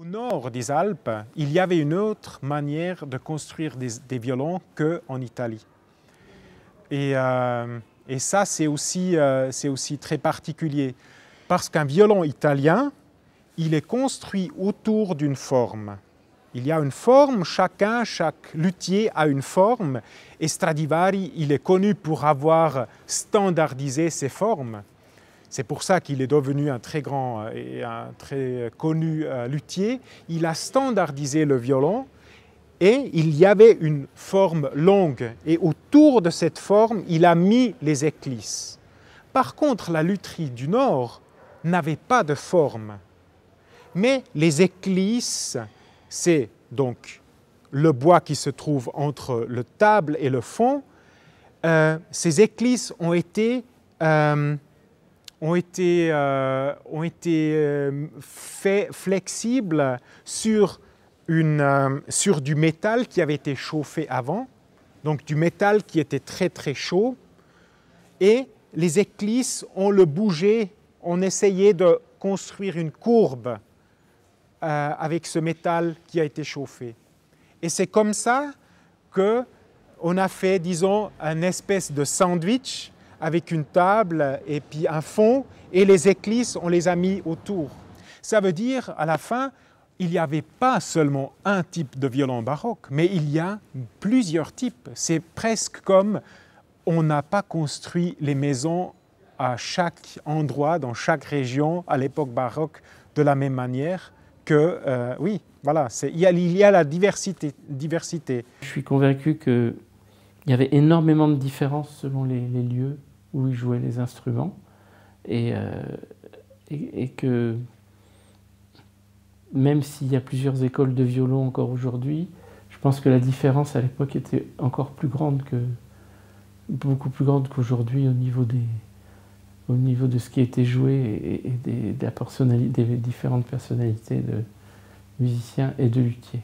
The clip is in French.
Au nord des Alpes, il y avait une autre manière de construire des, des violons qu'en Italie. Euh, et, ça, c'est aussi, euh, aussi très particulier, parce qu'un violon italien, il est construit autour d'une forme. Il y a une forme, chacun, chaque luthier a une forme, et Stradivari, il est connu pour avoir standardisé ses formes. C'est pour ça qu'il est devenu un très grand euh, et un très connu euh, luthier. Il a standardisé le violon et il y avait une forme longue et autour de cette forme, il a mis les éclisses. Par contre, la lutherie du Nord n'avait pas de forme. Mais les éclisses, c'est donc le bois qui se trouve entre le table et le fond. Euh, ces éclisses ont été ont été, euh, ont euh, faits flexibles euh, sur, du métal qui avait été chauffé avant, donc du métal qui était très très chaud, et les éclisses, ont le bougé, ont essayé de construire une courbe avec ce métal qui a été chauffé. Et c'est comme ça que on a fait, disons, un espèce de sandwich avec une table et puis un fond, et les éclisses, on les a mis autour. Ça veut dire, à la fin, il n'y avait pas seulement un type de violon baroque, mais il y a plusieurs types. C'est presque comme on n'a pas construit les maisons à chaque endroit, dans chaque région, à l'époque baroque, de la même manière que, euh, oui, voilà, il y, a, la diversité, diversité. Je suis convaincu qu'il y avait énormément de différences selon les lieux, où ils jouaient les instruments euh, et, et, que même s'il y a plusieurs écoles de violon encore aujourd'hui, je pense que la différence à l'époque était encore plus grande que beaucoup plus grande qu'aujourd'hui au niveau des au niveau de ce qui était joué et, des, des différentes personnalités de musiciens et de luthiers.